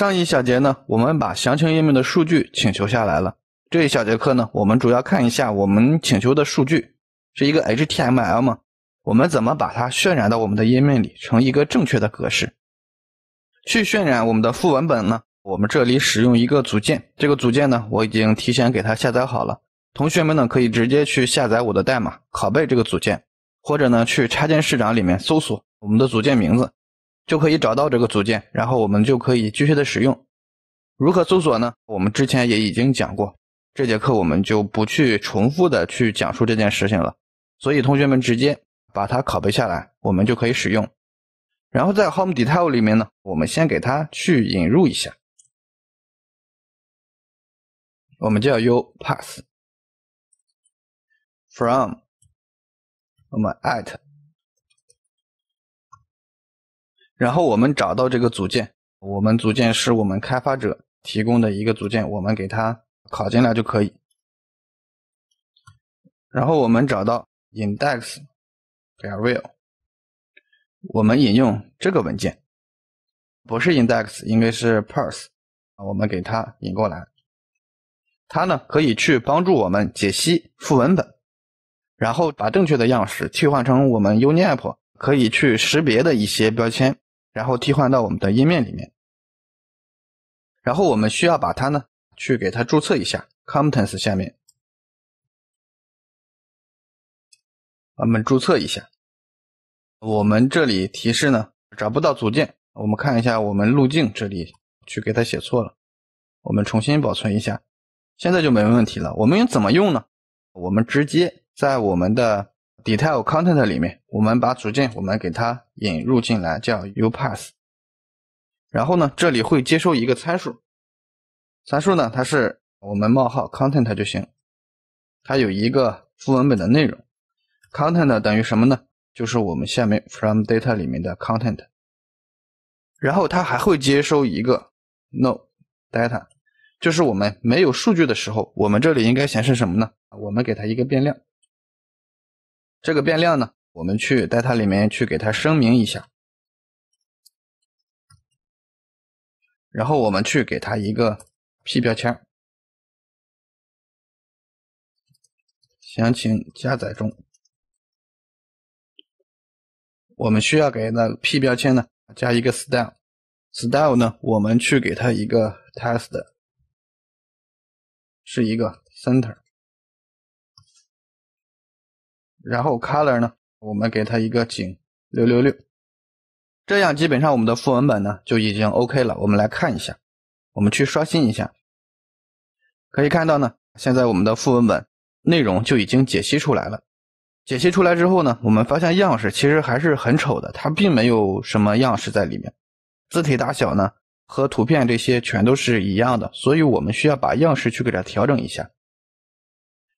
上一小节呢，我们把详情页面的数据请求下来了。这一小节课呢，我们主要看一下我们请求的数据是一个 HTML，吗？我们怎么把它渲染到我们的页面里，成一个正确的格式，去渲染我们的副文本呢？我们这里使用一个组件，这个组件呢，我已经提前给它下载好了。同学们呢，可以直接去下载我的代码，拷贝这个组件，或者呢，去插件市场里面搜索我们的组件名字。就可以找到这个组件，然后我们就可以继续的使用。如何搜索呢？我们之前也已经讲过，这节课我们就不去重复的去讲述这件事情了。所以同学们直接把它拷贝下来，我们就可以使用。然后在 Home Detail 里面呢，我们先给它去引入一下，我们叫 U Pass From，我们 At。然后我们找到这个组件，我们组件是我们开发者提供的一个组件，我们给它拷进来就可以。然后我们找到 i n d e x h e m l 我们引用这个文件，不是 index，应该是 parse，我们给它引过来。它呢可以去帮助我们解析副文本，然后把正确的样式替换成我们 uni-app 可以去识别的一些标签。然后替换到我们的页面里面，然后我们需要把它呢去给它注册一下，contents 下面，我们注册一下。我们这里提示呢找不到组件，我们看一下我们路径这里去给它写错了，我们重新保存一下，现在就没问题了。我们怎么用呢？我们直接在我们的 detail content 里面，我们把组件我们给它引入进来，叫 u pass。然后呢，这里会接收一个参数，参数呢它是我们冒号 content 就行，它有一个副文本的内容，content 等于什么呢？就是我们下面 from data 里面的 content。然后它还会接收一个 no data，就是我们没有数据的时候，我们这里应该显示什么呢？我们给它一个变量。这个变量呢，我们去在它里面去给它声明一下，然后我们去给它一个 p 标签，详情加载中。我们需要给那 p 标签呢加一个 style，style 呢我们去给它一个 t e s t 是一个 center。然后 color 呢，我们给它一个井六六六，这样基本上我们的副文本呢就已经 OK 了。我们来看一下，我们去刷新一下，可以看到呢，现在我们的副文本内容就已经解析出来了。解析出来之后呢，我们发现样式其实还是很丑的，它并没有什么样式在里面。字体大小呢和图片这些全都是一样的，所以我们需要把样式去给它调整一下。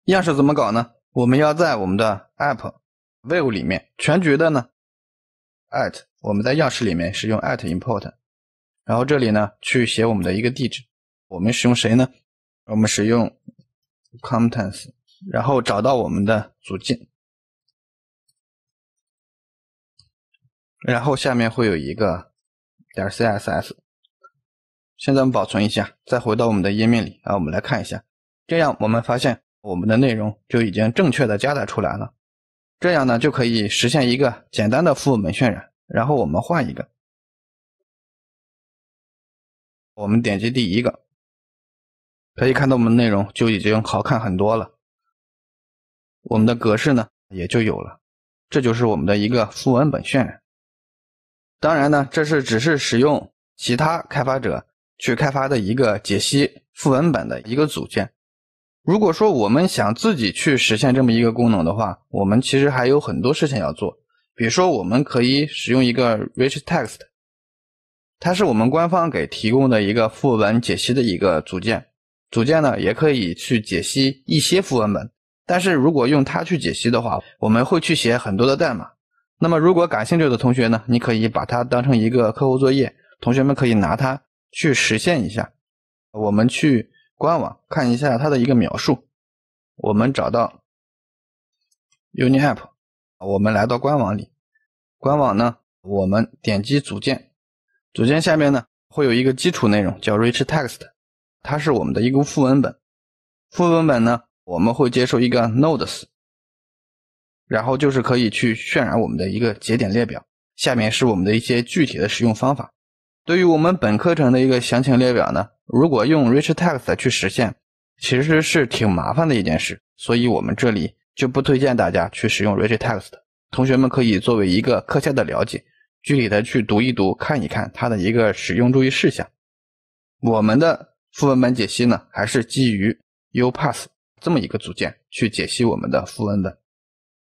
样式怎么搞呢？我们要在我们的 App View 里面全局的呢，@我们在样式里面是用 @import，然后这里呢去写我们的一个地址，我们使用谁呢？我们使用 Contents，然后找到我们的组件，然后下面会有一个点 CSS，现在我们保存一下，再回到我们的页面里啊，我们来看一下，这样我们发现。我们的内容就已经正确的加载出来了，这样呢就可以实现一个简单的副文本渲染。然后我们换一个，我们点击第一个，可以看到我们内容就已经好看很多了。我们的格式呢也就有了，这就是我们的一个副文本渲染。当然呢，这是只是使用其他开发者去开发的一个解析副文本的一个组件。如果说我们想自己去实现这么一个功能的话，我们其实还有很多事情要做。比如说，我们可以使用一个 Rich Text，它是我们官方给提供的一个富文解析的一个组件。组件呢，也可以去解析一些富文本，但是如果用它去解析的话，我们会去写很多的代码。那么，如果感兴趣的同学呢，你可以把它当成一个课后作业，同学们可以拿它去实现一下。我们去。官网看一下它的一个描述，我们找到 UniApp，我们来到官网里，官网呢我们点击组件，组件下面呢会有一个基础内容叫 Rich Text，它是我们的一个副文本，副文本呢我们会接受一个 Nodes，然后就是可以去渲染我们的一个节点列表，下面是我们的一些具体的使用方法，对于我们本课程的一个详情列表呢。如果用 Rich Text 去实现，其实是挺麻烦的一件事，所以我们这里就不推荐大家去使用 Rich Text。同学们可以作为一个课下的了解，具体的去读一读，看一看它的一个使用注意事项。我们的副文本解析呢，还是基于 U Pass 这么一个组件去解析我们的副文本。